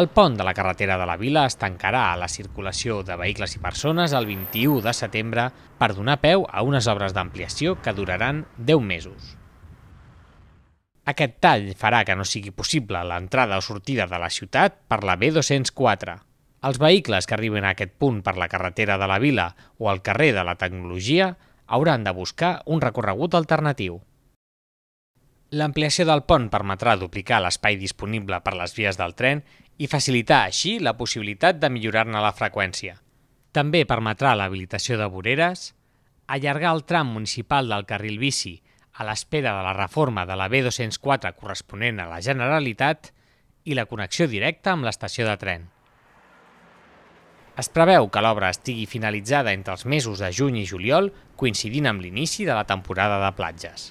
El pont de la carretera de la vila es tancarà a la circulació de vehicles i persones el 21 de setembre per donar peu a unes obres d'ampliació que duraran 10 mesos. Aquest tall farà que no sigui possible l'entrada o sortida de la ciutat per la B204. Els vehicles que arriben a aquest punt per la carretera de la vila o al carrer de la tecnologia hauran de buscar un recorregut alternatiu. L'ampliació del pont permetrà duplicar l'espai disponible per les vies del tren i facilitar així la possibilitat de millorar-ne la freqüència. També permetrà l'habilitació de voreres, allargar el tram municipal del carril bici a l'espera de la reforma de la B204 corresponent a la Generalitat i la connexió directa amb l'estació de tren. Es preveu que l'obra estigui finalitzada entre els mesos de juny i juliol, coincidint amb l'inici de la temporada de platges.